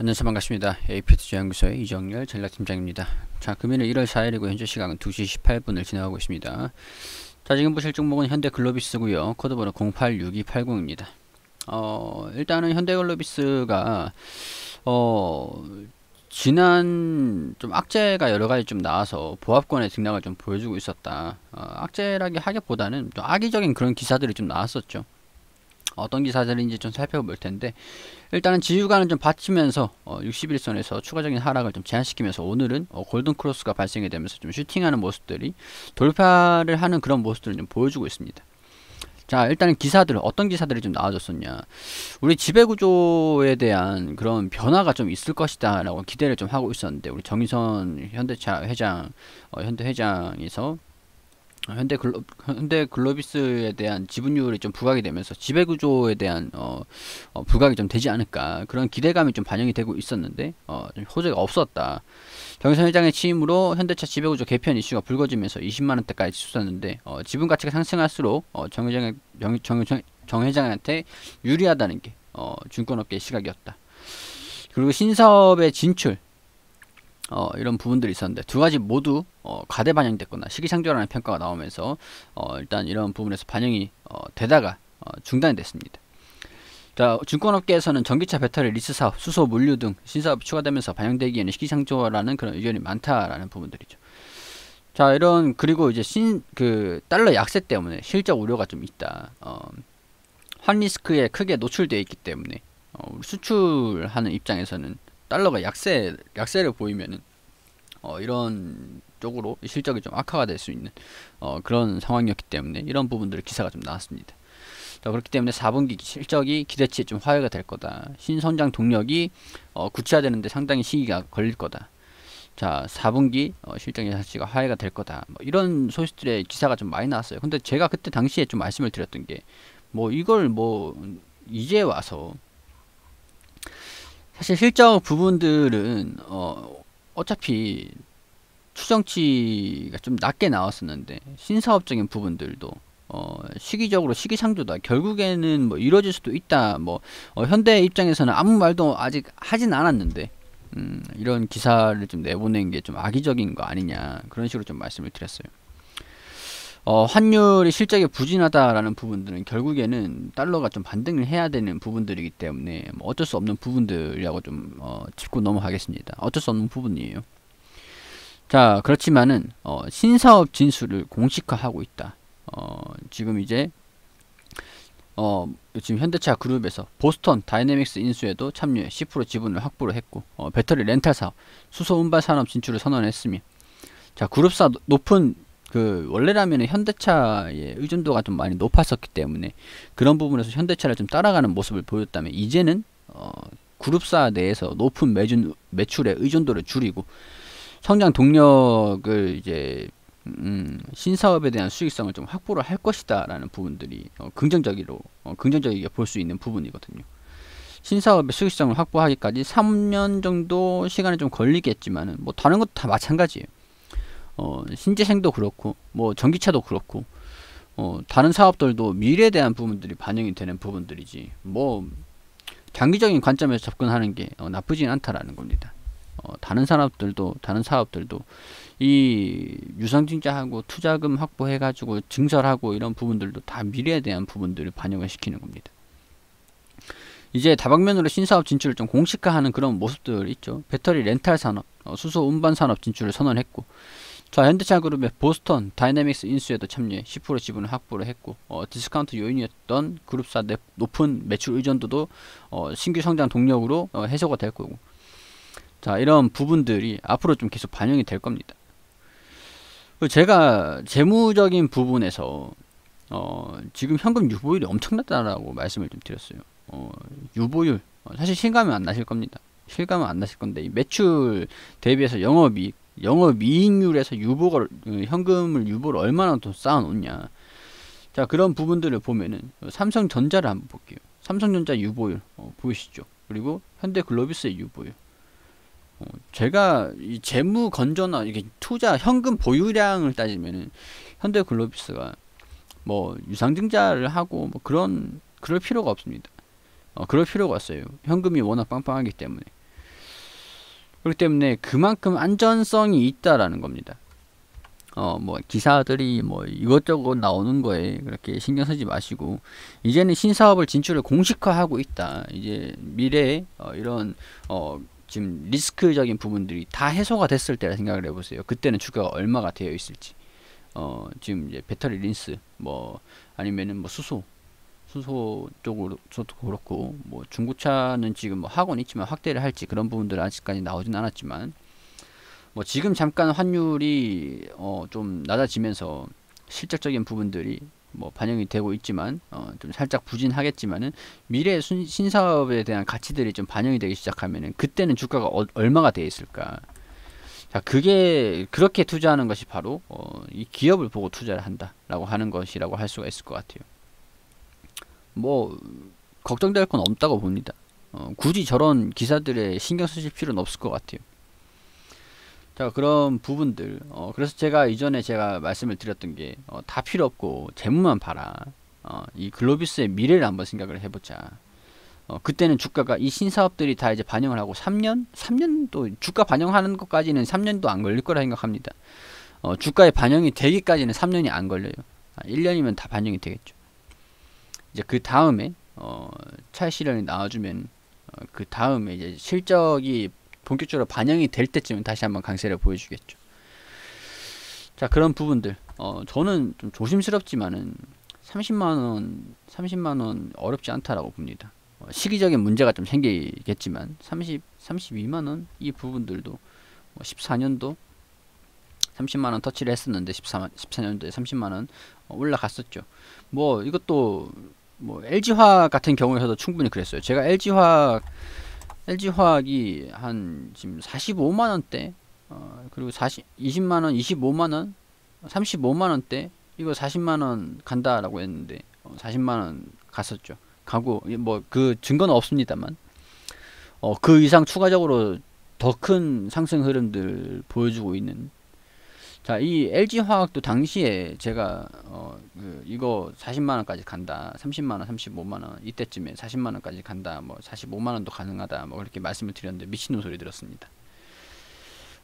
안녕하세요 반갑습니다. APTG 연구소의 이정렬 전략팀장입니다. 자 금일은 1월 4일이고 현재 시각은 2시 18분을 지나가고 있습니다. 자 지금 보실 종목은 현대글로비스고요. 코드번호 086280입니다. 어 일단은 현대글로비스가 어 지난 좀 악재가 여러 가지 좀 나와서 보합권의 등락을 좀 보여주고 있었다. 어, 악재라기 하기보다는 좀 악의적인 그런 기사들이 좀 나왔었죠. 어떤 기사들인지 좀 살펴볼 텐데 일단은 지휘관을좀 받치면서 어, 61선에서 추가적인 하락을 좀 제한시키면서 오늘은 어, 골든 크로스가 발생이 되면서 좀 슈팅하는 모습들이 돌파를 하는 그런 모습들을 좀 보여주고 있습니다. 자 일단은 기사들 어떤 기사들이 좀 나와줬었냐 우리 지배구조에 대한 그런 변화가 좀 있을 것이다 라고 기대를 좀 하고 있었는데 우리 정의선 현대차 회장 어, 현대 회장에서 현대 글로, 현대 글로비스에 대한 지분율이 좀 부각이 되면서 지배 구조에 대한 어, 어, 부각이 좀 되지 않을까 그런 기대감이 좀 반영이 되고 있었는데 어, 호재가 없었다. 정선 회장의 취임으로 현대차 지배 구조 개편 이슈가 불거지면서 20만 원대까지 치솟았는데 어, 지분 가치가 상승할수록 어, 정 회장 의 정, 정, 정 회장한테 유리하다는 게 어, 증권업계의 시각이었다. 그리고 신사업의 진출 어, 이런 부분들이 있었는데 두 가지 모두 어, 과대 반영됐거나 시기상조라는 평가가 나오면서 어, 일단 이런 부분에서 반영이 어, 되다가 어, 중단이 됐습니다. 자, 증권업계에서는 전기차 배터리 리스 사업, 수소, 물류 등 신사업 추가되면서 반영되기에는 시기상조라는 그런 의견이 많다라는 부분들이죠. 자, 이런 그리고 이제 신그 달러 약세 때문에 실적 우려가 좀 있다. 어, 환 리스크에 크게 노출되어 있기 때문에 어, 수출하는 입장에서는 달러가 약세 약세를 보이면은 어, 이런 쪽으로 실적이 좀 악화가 될 수 있는 어, 그런 상황이었기 때문에 이런 부분들 을 기사가 좀 나왔습니다. 자, 그렇기 때문에 4분기 실적이 기대치에 좀 화해가 될 거다. 신성장 동력이 어, 구체화되는데 상당히 시기가 걸릴 거다. 자, 4분기 어, 실적 예상치가 화해가 될 거다. 뭐 이런 소식들의 기사가 좀 많이 나왔어요. 근데 제가 그때 당시에 좀 말씀을 드렸던 게 뭐 이걸 뭐 이제 와서 사실 실적 부분들은 어, 어차피 추정치가 좀 낮게 나왔었는데 신사업적인 부분들도 어, 시기적으로 시기상조다. 결국에는 뭐 이루어질 수도 있다. 뭐 어, 현대 입장에서는 아무 말도 아직 하진 않았는데 음, 이런 기사를 좀 내보낸 게 좀 악의적인 거 아니냐 그런 식으로 좀 말씀을 드렸어요. 어, 환율이 실적에 부진하다라는 부분들은 결국에는 달러가 좀 반등을 해야 되는 부분들이기 때문에 뭐 어쩔 수 없는 부분들이라고 좀 어, 짚고 넘어가겠습니다. 어쩔 수 없는 부분이에요. 자 그렇지만은 어, 신사업 진수을 공식화하고 있다. 어, 지금 이제 어, 지금 현대차 그룹에서 보스턴 다이내믹스 인수에도 참여해 10% 지분을 확보를 했고 어, 배터리 렌탈 사업, 수소 운반 산업 진출을 선언했으며 자 그룹사 높은 그 원래라면 현대차의 의존도가 좀 많이 높았었기 때문에 그런 부분에서 현대차를 좀 따라가는 모습을 보였다면 이제는 어, 그룹사 내에서 높은 매준, 매출의 의존도를 줄이고 성장 동력을 이제 음, 신사업에 대한 수익성을 좀 확보를 할 것이다라는 부분들이 어, 긍정적으로 어, 긍정적이게 볼 수 있는 부분이거든요. 신사업의 수익성을 확보하기까지 3년 정도 시간이 좀 걸리겠지만은 뭐 다른 것도 다 마찬가지예요. 어, 신재생도 그렇고 뭐 전기차도 그렇고 어, 다른 사업들도 미래에 대한 부분들이 반영이 되는 부분들이지 뭐 장기적인 관점에서 접근하는 게 어, 나쁘진 않다라는 겁니다. 어, 다른 산업들도 다른 사업들도 이 유상증자하고 투자금 확보해가지고 증설하고 이런 부분들도 다 미래에 대한 부분들을 반영을 시키는 겁니다. 이제 다방면으로 신사업 진출을 좀 공식화하는 그런 모습들 있죠. 배터리 렌탈 산업, 어, 수소 운반 산업 진출을 선언했고 자 현대차 그룹의 보스턴 다이내믹스 인수에도 참여해 10% 지분을 확보를 했고 어, 디스카운트 요인이었던 그룹사 내 높은 매출 의존도도 어, 신규 성장 동력으로 어, 해소가 될 거고 자 이런 부분들이 앞으로 좀 계속 반영이 될 겁니다 그 제가 재무적인 부분에서 어, 지금 현금 유보율이 엄청났다라고 말씀을 좀 드렸어요 어, 유보율 어, 사실 실감이 안 나실 겁니다 실감은 안 나실 건데 매출 대비해서 영업이익 영업 이익률에서 유보를 그 현금을 유보를 얼마나 더 쌓아놓냐. 자 그런 부분들을 보면은 삼성전자를 한번 볼게요. 삼성전자 유보율 어, 보이시죠? 그리고 현대글로비스의 유보율. 어, 제가 이 재무 건전화 이게 투자 현금 보유량을 따지면은 현대글로비스가 뭐 유상증자를 하고 뭐 그런 그럴 필요가 없습니다. 어, 그럴 필요가 없어요. 현금이 워낙 빵빵하기 때문에. 그렇기 때문에 그만큼 안전성이 있다라는 겁니다. 어, 뭐, 기사들이 뭐 이것저것 나오는 거에 그렇게 신경 쓰지 마시고, 이제는 신사업을 진출을 공식화하고 있다. 이제 미래에 어, 이런, 어, 지금 리스크적인 부분들이 다 해소가 됐을 때라 생각을 해보세요. 그때는 주가가 얼마가 되어 있을지. 어, 지금 이제 배터리 린스, 뭐, 아니면은 뭐 수소, 수소 쪽으로도 그렇고 뭐 중고차는 지금 뭐 하고는 있지만 확대를 할지 그런 부분들은 아직까지 나오진 않았지만 뭐 지금 잠깐 환율이 어 좀 낮아지면서 실질적인 부분들이 뭐 반영이 되고 있지만 어 좀 살짝 부진하겠지만은 미래 순, 신사업에 대한 가치들이 좀 반영이 되기 시작하면은 그때는 주가가 어, 얼마가 돼 있을까 자 그게 그렇게 투자하는 것이 바로 어, 이 기업을 보고 투자를 한다라고 하는 것이라고 할 수가 있을 것 같아요. 뭐 걱정될 건 없다고 봅니다. 어, 굳이 저런 기사들에 신경 쓰실 필요는 없을 것 같아요. 자 그런 부분들 어, 그래서 제가 이전에 제가 말씀을 드렸던 게다 어, 필요 없고 재무만 봐라 어, 이 글로비스의 미래를 한번 생각을 해보자 어, 그때는 주가가 이 신사업들이 다 이제 반영을 하고 3년? 3년도 주가 반영하는 것까지는 3년도 안 걸릴 거라 생각합니다. 어, 주가에 반영이 되기까지는 3년이 안 걸려요. 1년이면 아, 다 반영이 되겠죠. 이제 그 다음에 어, 차이 실현이 나와주면 어, 그 다음에 이제 실적이 본격적으로 반영이 될때쯤 다시 한번 강세를 보여주겠죠. 자 그런 부분들 어, 저는 좀 조심스럽지만은 30만원 30만원 어렵지 않다라고 봅니다. 어, 시기적인 문제가 좀 생기겠지만 30 32만원 이 부분들도 뭐 어, 14년도 30만원 터치를 했었는데 14, 14년도에 30만원 어, 올라갔었죠. 뭐 이것도 뭐 LG화학 같은 경우에서도 충분히 그랬어요. 제가 LG화학 LG화학이 한 지금 45만 원대 어, 그리고 40 20만 원, 25만 원, 35만 원대 이거 40만 원 간다라고 했는데 어, 40만 원 갔었죠. 가고 예, 뭐그 증거는 없습니다만 어, 그 이상 추가적으로 더 큰 상승 흐름들 보여주고 있는 자, 이 LG 화학도 당시에 제가 어, 그 이거 40만 원까지 간다. 30만 원, 35만 원 이때쯤에 40만 원까지 간다. 뭐 45만 원도 가능하다. 뭐이렇게 말씀을 드렸는데 미친놈 소리 들었습니다.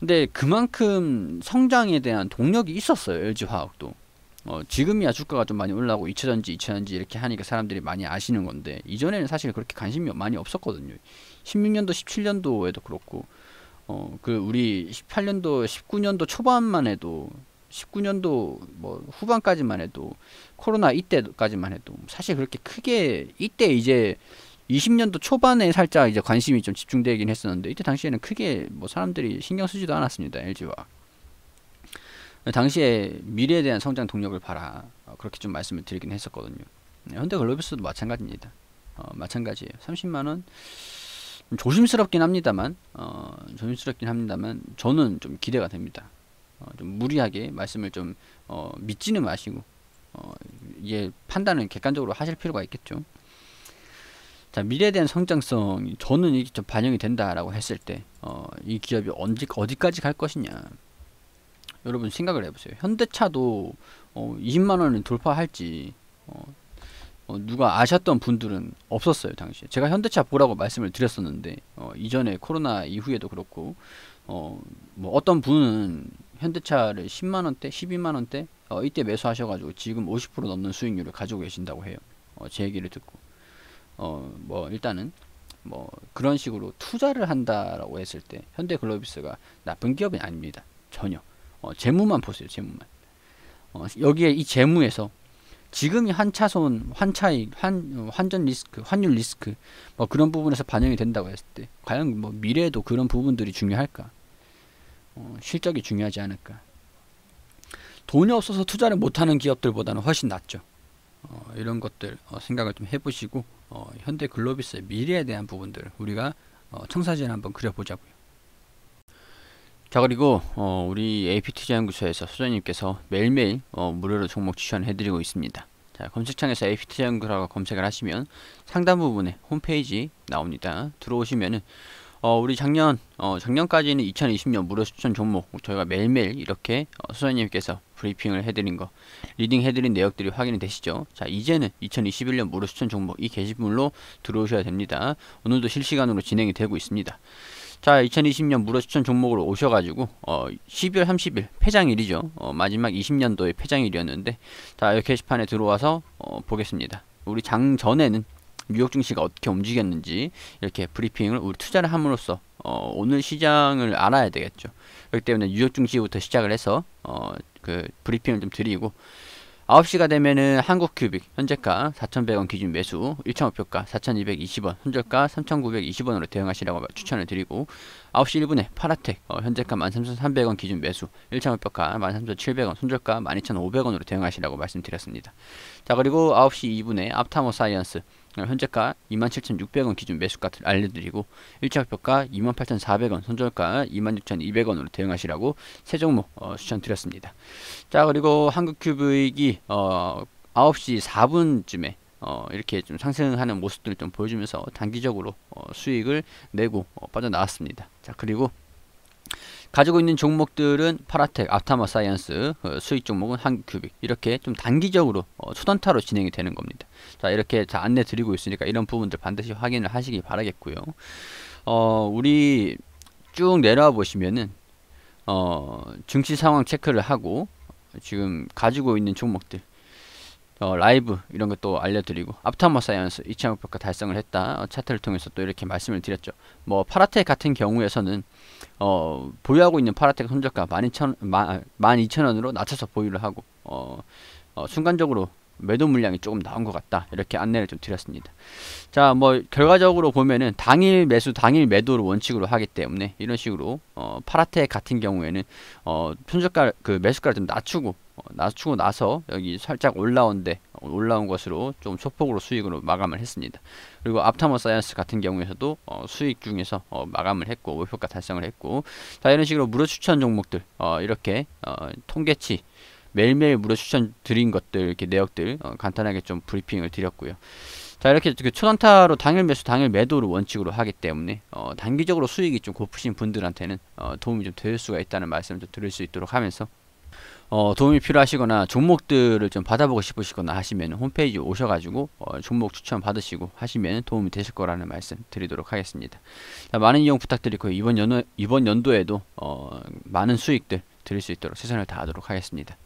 근데 그만큼 성장에 대한 동력이 있었어요. LG 화학도. 어, 지금이야 주가가 좀 많이 올라오고 2차전지, 2차전지 이렇게 하니까 사람들이 많이 아시는 건데 이전에는 사실 그렇게 관심이 많이 없었거든요. 16년도, 17년도에도 그렇고 어, 그 우리 18년도, 19년도 초반만 해도 19년도 뭐 후반까지만 해도 코로나 이때까지만 해도 사실 그렇게 크게 이때 이제 20년도 초반에 살짝 이제 관심이 좀 집중되긴 했었는데 이때 당시에는 크게 뭐 사람들이 신경 쓰지도 않았습니다 LG와 당시에 미래에 대한 성장 동력을 봐라 어, 그렇게 좀 말씀을 드리긴 했었거든요 네, 현대글로비스도 마찬가지입니다 어, 마찬가지예요 30만원 조심스럽긴 합니다만 어, 조심스럽긴 합니다만 저는 좀 기대가 됩니다. 어, 좀 무리하게 말씀을 좀 어, 믿지는 마시고 어, 예, 판단은 객관적으로 하실 필요가 있겠죠. 자 미래에 대한 성장성 저는 이게 좀 반영이 된다라고 했을 때이 어, 기업이 언제 어디까지 갈 것이냐 여러분 생각을 해보세요. 현대차도 20만 어, 원을 돌파할지 어, 어, 누가 아셨던 분들은 없었어요 당시에 제가 현대차 보라고 말씀을 드렸었는데 어, 이전에 코로나 이후에도 그렇고 어, 뭐 어떤 분은 현대차를 10만원대 12만원대 어, 이때 매수하셔가지고 지금 50% 넘는 수익률을 가지고 계신다고 해요 어, 제 얘기를 듣고 어, 뭐 일단은 뭐 그런 식으로 투자를 한다라고 했을 때 현대글로비스가 나쁜 기업이 아닙니다 전혀 어, 재무만 보세요 재무만 어, 여기에 이 재무에서 지금이 한차손, 환차이 한, 환전 리스크, 환율 리스크 뭐 그런 부분에서 반영이 된다고 했을 때 과연 뭐 미래에도 그런 부분들이 중요할까? 어, 실적이 중요하지 않을까? 돈이 없어서 투자를 못하는 기업들보다는 훨씬 낫죠. 어, 이런 것들 어, 생각을 좀 해보시고 어, 현대 글로비스의 미래에 대한 부분들 우리가 어, 청사진 한번 그려보자고요. 자 그리고 어, 우리 APT 연구소에서 소장님께서 매일매일 어, 무료로 종목 추천해드리고 있습니다. 자 검색창에서 APT 연구소라고 검색을 하시면 상단 부분에 홈페이지 나옵니다. 들어오시면은 어, 우리 작년 어, 작년까지는 2020년 무료 추천 종목 저희가 매일매일 이렇게 소장님께서 어, 브리핑을 해드린 거 리딩 해드린 내역들이 확인이 되시죠. 자 이제는 2021년 무료 추천 종목 이 게시물로 들어오셔야 됩니다. 오늘도 실시간으로 진행이 되고 있습니다. 자 2020년 무료 추천 종목으로 오셔가지고 어 12월 30일 폐장일이죠 어, 마지막 20년도의 폐장일이었는데 자 여기 게시판에 들어와서 어, 보겠습니다 우리 장 전에는 뉴욕 증시가 어떻게 움직였는지 이렇게 브리핑을 우리 투자를 함으로써 어, 오늘 시장을 알아야 되겠죠 그렇기 때문에 뉴욕 증시부터 시작을 해서 어, 그 브리핑을 좀 드리고 9시가 되면은 한국 큐빅 현재가 4,100원 기준 매수 1차목표가 4,220원 현재가 3,920원으로 대응하시라고 추천을 드리고 9시 1분에 파라텍 어, 현재가 13,300원 기준 매수 1차목표가 13,700원 손절가 12,500원으로 대응하시라고 말씀드렸습니다. 자 그리고 9시 2분에 앞타모 사이언스 어, 현재가 27,600원 기준 매수가 알려드리고 1차표가 28,400원 손절가 26,200원으로 대응하시라고 세 종목 어, 추천드렸습니다. 자 그리고 한국큐브이 어, 9시 4분쯤에 어, 이렇게 좀 상승하는 모습들을 좀 보여주면서 단기적으로 어, 수익을 내고 어, 빠져나왔습니다. 자 그리고 가지고 있는 종목들은 파라텍, 아타마 사이언스, 어, 수익 종목은 한큐빅 이렇게 좀 단기적으로 어, 초단타로 진행이 되는 겁니다. 자 이렇게 자 안내 드리고 있으니까 이런 부분들 반드시 확인을 하시기 바라겠고요. 어 우리 쭉 내려와 보시면은 어 증시 상황 체크를 하고 지금 가지고 있는 종목들 어, 라이브 이런 것도 알려드리고 앞타머 사이언스 2차 목표가 달성을 했다 어, 차트를 통해서 또 이렇게 말씀을 드렸죠 뭐파라테 같은 경우에서는 어, 보유하고 있는 파라테 손절가 12,000원으로 낮춰서 보유를 하고 어, 어, 순간적으로 매도 물량이 조금 나온 것 같다 이렇게 안내를 좀 드렸습니다 자 뭐 결과적으로 보면은 당일 매수 당일 매도를 원칙으로 하기 때문에 이런 식으로 어, 파라테 같은 경우에는 어, 손절가 그 매수가를 좀 낮추고 어, 낮추고 나서 여기 살짝 올라온데 어, 올라온 것으로 좀 소폭으로 수익으로 마감을 했습니다. 그리고 앞타머 사이언스 같은 경우에서도 어, 수익 중에서 어, 마감을 했고 목표가 달성을 했고 자 이런 식으로 무료 추천 종목들 어, 이렇게 어, 통계치 매일매일 무료 추천 드린 것들 이렇게 내역들 어, 간단하게 좀 브리핑을 드렸고요. 자 이렇게 그 초단타로 당일 매수 당일 매도를 원칙으로 하기 때문에 어, 단기적으로 수익이 좀 고프신 분들한테는 어, 도움이 좀 될 수가 있다는 말씀을 좀 드릴 수 있도록 하면서 어, 도움이 필요하시거나 종목들을 좀 받아보고 싶으시거나 하시면 홈페이지 오셔가지고 어, 종목 추천 받으시고 하시면 도움이 되실 거라는 말씀 드리도록 하겠습니다. 자, 많은 이용 부탁드리고 이번, 연 이번 연도에도 어, 많은 수익들 드릴 수 있도록 최선을 다하도록 하겠습니다.